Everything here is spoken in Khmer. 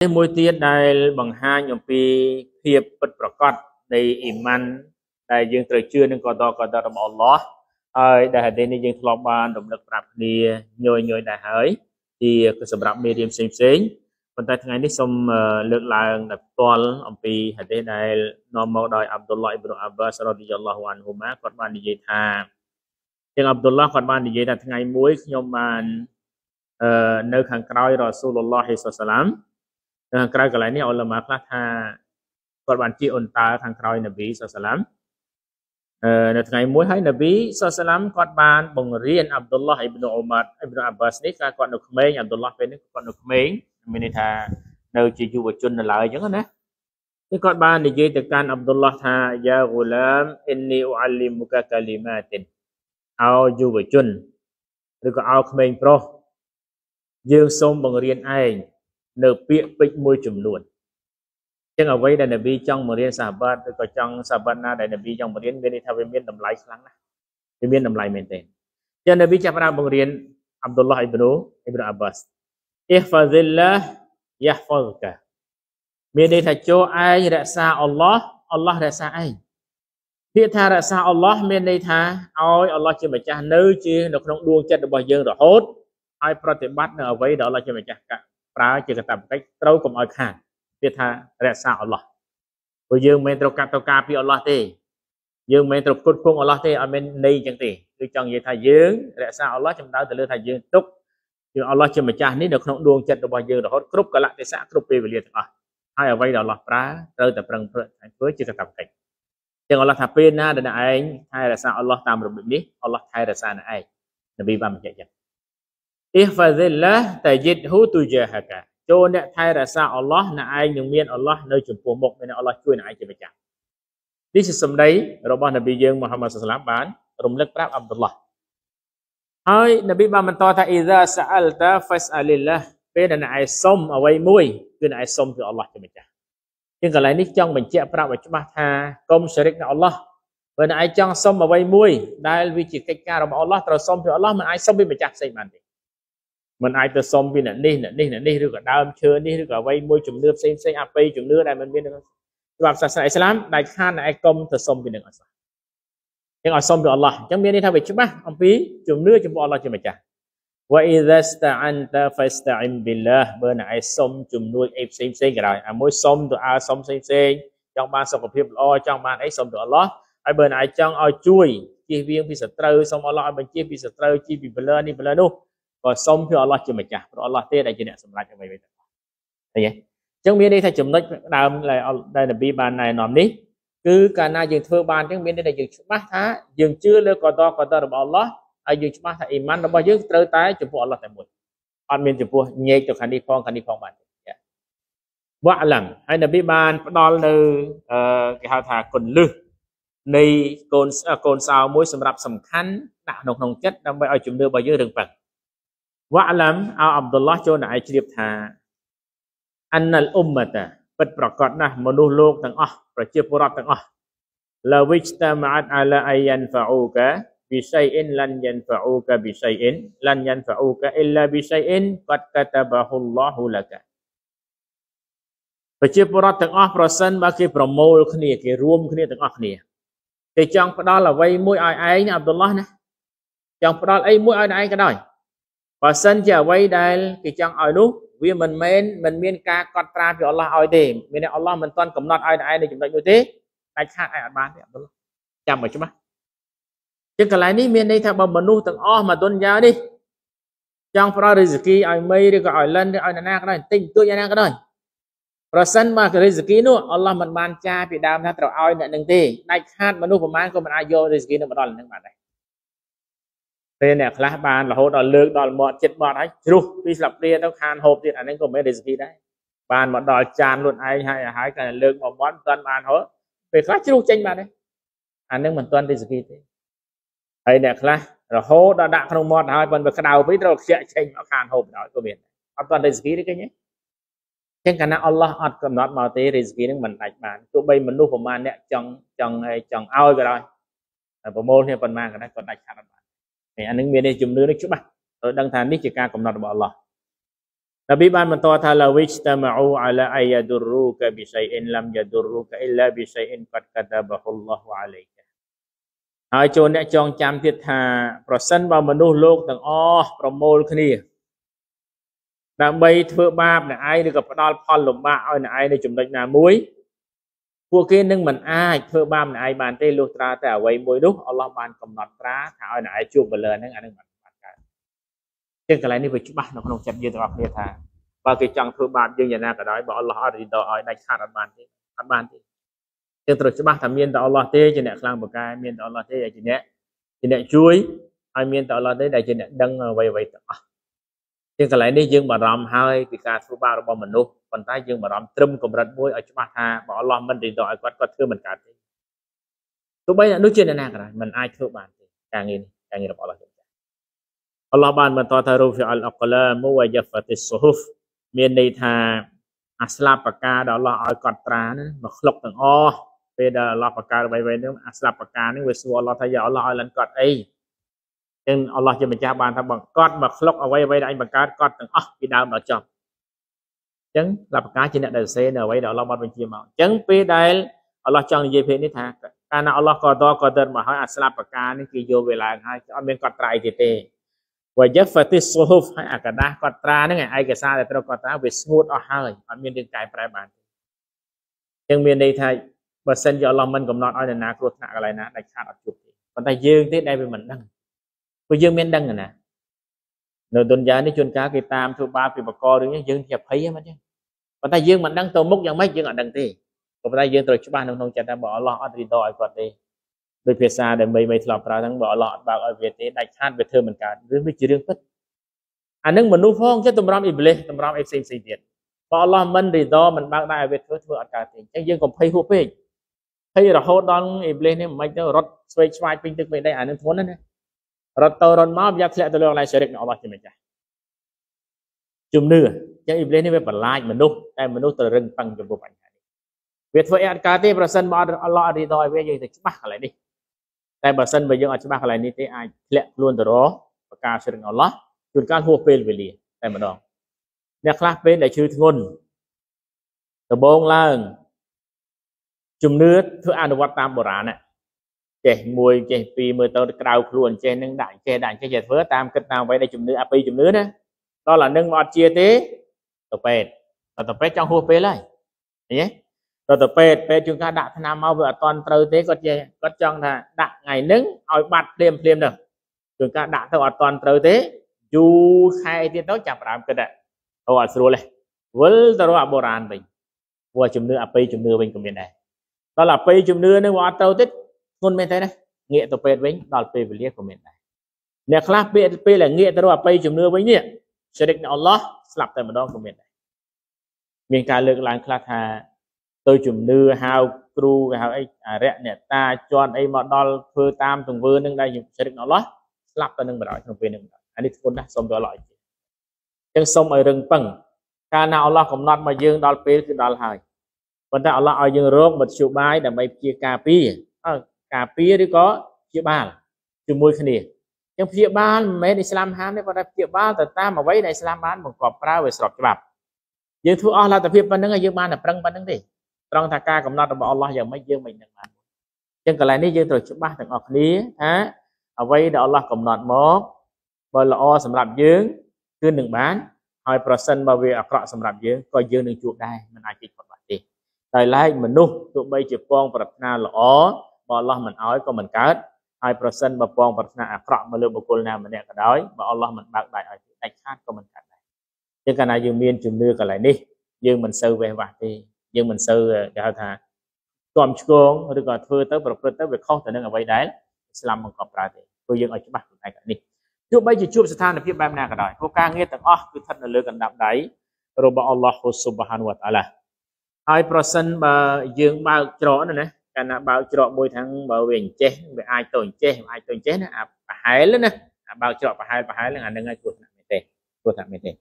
នេះមួយទៀតដែលបង្ហាញអំពីភាពពិតប្រកបនៃអ៊ីម៉ានដែលយើង ត្រូវជឿនឹងកតកតរបស់អល់ឡោះហើយដែលហេតុនេះយើងធ្លាប់បានរំលឹកប្រាប់គ្នាញយញយដែរហើយជាសម្រាប់មេរៀនផ្សេងផ្សេង ប៉ុន្តែថ្ងៃនេះសូមលើកឡើងដល់ផ្ទាល់អំពីហេតុនេះដែលនាំមកដោយអាប់ឌុលឡោះអ៊ីប្រូអាប់បាសរ៉ាឌីយ៉ាឡោះអានហ៊ូម៉ាគាត់បាននិយាយថាទាំងអាប់ឌុលឡោះគាត់បាននិយាយថាថ្ងៃមួយខ្ញុំបាននៅខាងក្រោយរ៉ាស៊ូលឡោះហេសាឡាមក្រៅកន្លែងនេះអ៊ុលម៉ាខ្លះថាគាត់បានជាអ៊ុនតើខាងក្រោយនប៊ីសុសឡាមនៅថ្ងៃមួយហើយនប៊ីសុសឡាមគាត់បានបង្រៀនអាប់ឌុលឡោះអ៊ីប្នូអ៊ូម៉ាត់អ៊ីប្នូអាប់បាសនេះថាគាត់នៅក្មេងអាប់ឌុលឡោះពេលនេះគាត់នៅក្មេងមានន័យថានៅជាយុវជននៅឡើយអញ្ចឹងណាគឺគាត់បាននិយាយទៅកាន់អាប់ឌុលឡោះថាយ៉ាហ្គូឡាមអ៊ីននីអ៊ូអាលីមូកាកាលីម៉ាទីនឲ្យយុវជនឬក៏ឲ្យក្មេងប្រុសយើងសូមបង្រៀនឯងនៅពាក្យពេចមួយចំនួនចឹងអ្វីដែលនប៊ីចង់មករៀនសាបាតឬក៏ចង់សាបាតណាដែលនប៊ីចង់មករៀនមានន័យថាវាមានតម្លៃខ្លាំងណាស់វាមានតម្លៃមែនទេចឹងនប៊ីចាប់ផ្ដើមបង្រៀនអាប់ឌុលឡោះអ៊ីប្នូអ៊ីប្នូអាបាសអ៊ីហ្វាហ្សិលឡាយ៉ាហ្វាហ្សកាមានន័យថាចូលឯងរក្សាអល់ឡោះអល់ឡោះរក្សាឯងពាក្យថារក្សាអល់ឡោះមានន័យថាឲ្យអល់ឡោះជាម្ចាស់នៅជានៅក្នុងដួងចិត្តរបស់យើងរហូតឲ្យប្រតិបត្តិនៅអ្វីដែលអល់ឡោះជាម្ចាស់ប្រើជាកតបកិច្ចត្រូវកុំឲ្យខាតវាថារក្សាអល់ឡោះព្រោះយើងមិនត្រូវកាត់ត្រូវការពីអល់ឡោះទេយើងមិនត្រូវគុតគងអល់ឡោះទេអត់មានន័យចឹងទេគឺចង់និយាយថាយើងរក្សាអល់ឡោះចំដៅទៅលើថាយើងទុកយើងអល់ឡោះជាម្ចាស់នេះនៅក្នុងដួងចិត្តរបស់យើងរហូតគ្រប់កលៈទេសៈគ្រប់ពេលវេលាទាំងអស់ហើយអ្វីដែលអល់ឡោះប្រើត្រូវតែប្រឹងប្រែងធ្វើជាកតបកិច្ចចឹងអល់ឡោះថាពេលណាដែលឯងថែរក្សាអល់ឡោះតាមរបៀបនេះអល់ឡោះថែរក្សាអ្នកឯងនប៊ីបានបញ្ជាក់ចឹងអ៊ីហ្វាឌីឡាតាយិតហ៊ូទូជាហាកាចូលអ្នកថែរក្សាអល់ឡោះណឯងនឹងមានអល់ឡោះនៅចំពោះមុខមានអល់ឡោះជួយណឯងជាម្ចាស់នេះជាសម្ដីរបស់នប៊ីយើងមូហាម៉ាត់សាឡាមបានរំលឹកប្រាប់អាប់ឌុលឡោះហើយនប៊ីបានបន្តថាអ៊ីដាសាអលតាហ្វាសអាលីឡាពេលដែលអ្នកឯងសុំអ្វីមួយគឺអ្នកឯងសុំពីអល់ឡោះជាម្ចាស់ជាងកន្លែងនេះចង់បញ្ជាក់ប្រាប់ឲ្យច្បាស់ថាកុំសិរិកនឹងអល់ឡោះបើអ្នកឯងចង់សុំអ្វីមួយដែល វាជាកិច្ចការរបស់អល់ឡោះត្រូវសុំពីអល់ឡោះមិនអាចសុំពីម្ចាស់ផ្សេងបានទេមិនអាចទៅសុំពីអ្នកនេះអ្នកនេះអ្នកនេះឬក៏ដើមឈើនេះឬក៏អ្វីមួយជំនឿផ្សេងផ្សេងអបិយជំនឿដែលមិនមានច្បាប់សាសនាអ៊ីស្លាមដែលខានឯកុំទៅសុំពីនឹងអល់ឡោះយើងឲ្យសុំពីអល់ឡោះអញ្ចឹងមានន័យថាវាច្បាស់អំពីជំនឿចំពោះអល់ឡោះជាម្ចាស់ wa idha sta'anta fasta'in billah បើណៃសុំជំនួយអីផ្សេងផ្សេងក៏ដោយអាមួយសុំទៅអើសុំផ្សេងផ្សេងចង់បានសុខភាពល្អចង់បានអីសុំទៅអល់ឡោះហើយបើណៃចង់ឲ្យជួយជៀសវាងពីសត្រូវសុំអល់ឡោះឲ្យបញ្ជាពីសត្រូវជៀសពីបលឺនេះបលឺនោះក៏សុំពីអល់ឡោះជាម្ចាស់ព្រោះអល់ឡោះទេដែលជាអ្នកសម្រេចអ្វីៗទាំងអស់ឃើញទេអញ្ចឹងមានន័យថាចំណុចដើមដែលនប៊ីបានណែនាំនេះ គឺកាលណាយើងធ្វើបានអញ្ចឹងមានន័យថាយើងច្បាស់ថាយើងជឿលើកតកតរបស់អល់ឡោះហើយយើងច្បាស់ថាអ៊ីម៉ានរបស់យើងត្រូវតែចំពោះអល់ឡោះតែមួយអត់មានចំពោះញែកទៅខាងនេះផងខាងនេះផងបានទេវ៉ាក់ឡាំហើយនប៊ីបានផ្ដល់នៅគេហៅថាគុណលឹះនៃកូនកូនសោមួយសម្រាប់សំខាន់ដាក់នៅក្នុងចិត្តដើម្បីឲ្យជំនឿរបស់យើងរឹងប៉ឹងវ៉ាឡាំអោអាប់ឌុលឡោះចូលណៃជ្រាបថាអានណលអ៊ុមតាពិតប្រកបណាស់មនុស្សលោកទាំងអស់ប្រជាពលរដ្ឋទាំងអស់ឡាវិចតាម៉ាតអាឡាអាយ៉ានហ្វាអ៊ូកាប៊ីសៃអ៊ីនឡាន់យ៉ានហ្វាអ៊ូកាប៊ីសៃអ៊ីនឡាន់យ៉ានហ្វាអ៊ូកាអ៊ីឡាប៊ីសៃអ៊ីនកាត់កាតាបាហ៊ុលឡោហ៊ូឡាកាប្រជាពលរដ្ឋទាំងអស់ប្រសិនបើគេប្រមូលគ្នាគេរួមគ្នាទាំងអស់គ្នាគេចង់ផ្ដល់អ្វីមួយឲ្យឯងអាប់ឌុលឡោះណាចង់ផ្ដល់អីមួយឲ្យឯងក៏ដោយបើសិនជាអ្វីដែលគេចង់ឲ្យនោះវាមិនមែនមិនមានការកត់ត្រាពីអល់ឡោះឲ្យទេមានអល់ឡោះមិនទាន់កំណត់ឲ្យឯងនៅចំណុចនោះទេដាច់ខាតឯងអត់បានទេអត់ចាំមកច្បាស់ជាងកន្លែងនេះមានន័យថាបើមនុស្សទាំងអស់មកទុនយ៉ានេះចង់ផ្ដល់រិស្គីឲ្យមីឬក៏ឲ្យលិនឬឲ្យនរណាក៏ដោយទិញទួចយ៉ាងណាក៏ដោយប្រសិនបើរិស្គីនោះអល់ឡោះមិនបានចាពីដើមថាត្រូវឲ្យអ្នកនឹងទេដាច់ខាតមនុស្សប្រមាណក៏មិនអាចយករិស្គីនឹងមកដល់នឹងបានដែរពេលអ្នកខ្លះបានរហូតដល់លើកដល់មាត់ចិត្តមាត់ហើយជ្រុះពីស្លាបព្រាទៅខានហូបទៀតអាហ្នឹងក៏មិន recipe ដែរបានមកដល់ចានខ្លួនឯងហើយហើយតែលើកមកមាត់មិនទាន់បានហូបពេលខ្លះជ្រុះចេញបានដែរអាហ្នឹងមិនទាន់ recipe ទេហើយអ្នកខ្លះរហូតដល់ដាក់ក្នុងមាត់ហើយប៉ុន្តែក្តៅពេកត្រូវខ្ជាក់ចេញមកខានហូបដល់ក៏មានអត់ទាន់ recipe ទេគេញ៉េចឹងកាលណាអល់ឡោះអត់កំណត់មកទេ recipe ហ្នឹងមិនដាច់បានទោះបីមនុស្សប្រមាណអ្នកចង់ចង់ចង់ឲ្យក៏ដោយប្រមូលគ្នាប៉ុន្មានក៏ដោយក៏ដាច់ខាតអត់បានអានឹងមានជំនឿនេះច្បាស់ត្រូវដឹងថានេះជាការកំណត់របស់អល់ឡោះនប៊ីបានបន្តថាឡាវិចតាម៉ូអាឡាអាយ៉ាឌុរូកាប៊ីសៃអិនឡាំយ៉ាឌុរូកាអ៊ីឡាប៊ីសៃអិនកាត់កាតាបហ៊ុលឡោះអាឡៃកាហើយចូលអ្នកចងចាំទៀតថា ប្រសិនបើមនុស្សលោកទាំងអស់ប្រមូលគ្នាដើម្បីធ្វើបាបអ្នកឯងឬក៏ផ្ដាល់ផលលំបាកឲ្យអ្នកឯងនៅចំណុចណាមួយពួកគេនឹងមិនអាចធ្វើបាបអ្នកឯងបានទេលុះត្រាតែអ្វីមួយនោះអល់ឡោះបានកំណត់ត្រាថាឲ្យអ្នកឯងជួបបលឺហ្នឹងអានឹងបានកើតជាងកន្លែងនេះវាច្បាស់នៅក្នុងចិត្តយើងទាំងអស់គ្នាថា បើគេចង់ធ្វើបាបយើងយ៉ាងណាក៏ដោយបើអល់ឡោះអត់រីដឲ្យដាច់ខាតអត់បានទេអត់បានទេយើងត្រូវច្បាស់ថាមានតែអល់ឡោះទេជាអ្នកខ្លាំងបកាយមានតែអល់ឡោះទេជាអ្នកជាអ្នកជួយឲ្យមានតែអល់ឡោះទេដែលជាអ្នក ដឹងអ្វីអ្វីទាំងអស់ជាងកន្លែងនេះយើងបារម្ភហើយពីការធ្វើបាបរបស់មនុស្សប៉ុន្តែយើងបារម្ភត្រឹមកម្រិតមួយឲ្យច្បាស់ថាបើអល់ឡោះមិនរីដឲ្យគាត់គាត់ធ្វើមិនកើតទេទោះបីនោះជាអ្នកណាក៏ដោយមិនអាចធ្វើបានទេការងារនេះការងាររបស់អល់ឡោះយើងអល់ឡោះបានបន្តថារូហ្វីអលអកឡាមវ៉ាយ៉ាហ្វាទីសូហ៊ូហ្វមានន័យថាអាស្លាប់បកាដល់អល់ឡោះឲ្យកត់ត្រាណាមកខ្លុកទាំងអស់ពេលដែលអល់ឡោះបកាអ្វីៗហ្នឹងអាស្លាប់បកាហ្នឹងវាសួរអល់ឡោះថាយ៉ាអល់ឡោះឲ្យលិនកត់អីចឹងអល់ឡោះជាម្ចាស់បានថាបង្កត់មកខ្លុកអ្វីអ្វីដែលអញបង្កើតកត់ទាំងអស់ពីដើមដល់ចប់ចឹងលបកាជាអ្នកដែលសេនៅអ្វីដែលអល់ឡោះបានបញ្ជាមកចឹងពេលដែលអល់ឡោះចង់និយាយភេទនេះថាកាលណាអល់ឡោះក៏តក៏ទៅមកហើយអាស្លាប់បកានេះគេយកវាឡើងហើយអត់មានកត់ត្រៃទៀតទេវយហ្វាទីសូហូហើយអាកដាស់កត់ត្រាហ្នឹងឯកសារដែលត្រូវកត់ត្រាវាស្ងួតអស់ហើយអត់មានរឿងកែប្រែបានចឹងមានន័យថាបើសិនជាអល់ឡោះមិនកំណត់ឲ្យនរណាគ្រោះថ្នាក់កន្លែងណាដាច់ខាតអត់ជួបទេប៉ុន្តែយើងទេដែលវាមិនដឹងព្រោះយើងមានដឹងណានៅទុនយ៉ានេះជួនកាលគេតាមធ្វើបាបគេបករឿងនេះយើងជាភ័យហ្នឹងមិនទេប៉ុន្តែយើងមិនដឹងទៅមុខយ៉ាងម៉េចយើងអត់ដឹងទេក៏ប៉ុន្តែយើងត្រូវច្បាស់នៅក្នុងចិត្តថាបើអល់ឡោះអត់រីដឲ្យគាត់ទេដោយភាសាដែលមីមីធ្លាប់ប្រើហ្នឹងបើអល់ឡោះអត់បើកឲ្យវាទេដាច់ខាតវាធ្វើមិនកើតឬវាជារឿងពិតអានឹងមនុស្សផងចេះតម្រាំអ៊ីប្លេសតម្រាំអីផ្សេងផ្សេងទៀតបើអល់ឡោះមិនរីដមិនបើកដែរឲ្យវាធ្វើធ្វើអត់កើតទេអញ្ចឹងយើងកុំភ័យហួសពេកភ័យរហូតដល់អ៊ីប្លេសនេះមិនខ្មិចទៅរត់ស្វែងឆ្វាយពេញទឹកពេញដីអានឹងធ្ងន់ណាស់ណារត់ទៅរត់មកវាធ្លាក់ទៅលើកន្លែងសេរីរបស់អល់ឡោះជាម្ចាស់ជំនឿចឹងអ៊ីប្លេសនេះវាបន្លាចមនុស្សតែមនុស្សត្រូវរឹងប៉ឹងចំពោះបញ្ហានេះវាធ្វើអត់កើតទេប្រសិនបើអល់ឡោះអរិទ្ធឲ្យវាយើងទៅច្បាស់កន្លែងនេះតែបើសិនបើយើងអត់ច្បាស់កន្លែងនេះទេអាចធ្លាក់ខ្លួនទៅរកបកាសេរីរបស់អល់ឡោះជួនកាលហួសពេលវេលាតែម្ដងអ្នកខ្លះពេលដែលឈឺធ្ងន់ដំបងឡើងជំនឿធ្វើអនុវត្តតាមបុរាណណាចេះមួយចេះពីរមើលទៅក្រៅខ្លួនចេះនឹងដាក់ចេះដាក់ចេះចេះធ្វើតាមគិតតាមអ្វីដែលជំនឿអាពីជំនឿណាដល់អានឹងមកអត់ជាទេទៅពេទ្យដល់ទៅពេទ្យចង់ហួសពេលហើយឃើញទេដល់ទៅពេទ្យពេទ្យជួនកាលដាក់ថ្នាំមកវាអត់តន់ត្រូវទេគាត់ចេះគាត់ចង់ថាដាក់ថ្ងៃនឹងឲ្យបាត់ភ្លាមភ្លាមទៅជួនកាលដាក់ទៅអត់តន់ត្រូវទេយូរខែទៀតទៅចាប់ផ្ដើមគិតអូអត់ស្រួលទេវិលទៅរកបុរាណវិញព្រោះជំនឿអបិយជំនឿវិញក៏មានដែរដល់អបិយជំនឿនឹងវាអត់ត្រូវទេធ្ងន់មែនទេណាងាកទៅពេទ្យវិញដល់ពេលវេលាក៏មានដែរអ្នកខ្លះពេលពេលដែលងាកទៅរកអបិយជំនឿវិញនេះជ្រិកនឹងអល់ឡោះស្លាប់តែម្ដងក៏មានដែរមានការលើកឡើងខ្លះថាទៅជំនឿហៅគ្រូគេហៅអីអរិយអ្នកតាជន់អីមកដល់ធ្វើតាមទង្វើនឹងដែលជ្រិកអល់ឡោះស្លាប់ទៅនឹងបណ្ដោយក្នុងពេលនឹងអានេះធ្ងន់ណាស់សូមយកឡោះអីចឹងសូមឲ្យរឹងពឹង កាលណាអល់ឡោះកំណត់មកយើងដល់ពេលគឺដល់ហើយប៉ុន្តែអល់ឡោះឲ្យយើងរកមធ្យោបាយដើម្បីព្យាការពារការពារឬក៏ព្យាបាលជាមួយគ្នាអញ្ចឹងព្យាបាលមិនមែនឥស្លាមហាមទេប៉ុន្តែព្យាបាលទៅតាមអ្វីដែលឥស្លាមបានបង្កប់ប្រើឲ្យស្របច្បាប់យើងធ្វើអស់លទ្ធភាពប៉ុណ្្នឹងហើយយើងបានតែប្រឹងប៉ុណ្្នឹងទេត្រង់ថាការកំណត់របស់អល់ឡោះយ៉ាងម៉េចយើងមិននឹងបានអញ្ចឹងកន្លែងនេះយើងត្រូវច្បាស់ទាំងអស់គ្នាថាអ្វីដែលអល់ឡោះកំណត់មកបើល្អសម្រាប់យើងគឺនឹងបានហើយប្រសិនបើវាអាក្រក់សម្រាប់យើងក៏យើងនឹងជួបដែរមិនអាចគេចផុតបានទេដោយឡែកមនុស្សទោះបីជាពងប្រាថ្នាល្អបើអល់ឡោះមិនឲ្យក៏មិនកើតហើយប្រសិនបើពងប្រាថ្នាអាក្រក់មកលើបុគ្គលណាម្នាក់ក៏ដោយបើអល់ឡោះមិនបើកដៃឲ្យដាច់ខាតក៏មិនកើតដែរជាកាលណាយើងមានជំនឿកន្លែងនេះយើងមិនសូវវេះវាស់ទេយើងមិនសូវគេហៅថាទាំឆ្គងឬក៏ធ្វើទៅប្រព្រឹត្តទៅវាខុសទៅនឹងអ្វីដែលអ៊ីស្លាមបង្កប់ប្រើទេព្រោះយើងឲ្យច្បាស់ខ្លួនឯងកន្លែងនេះទោះបីជាជួបស្ថានភាពបែបណាក៏ដោយព្រោះការងារទាំងអស់គឺស្ថិតនៅលើកណ្ដាប់ដៃរបស់អល់ឡោះស៊ុបហានវតាឡាហើយប្រសិនបើយើងបើកច្រកណាកាលណាបើកច្រកមួយថាងបើវាអញ្ចេះវាអាចទៅអញ្ចេះអាចទៅអញ្ចេះណាអាប្រហែលណាអាបើកច្រកប្រហែលប្រហែលហ្នឹងអានឹងឲ្យគ្រោះថ្នាក់មែនទេគ្រោះថ្នាក់មែនទេ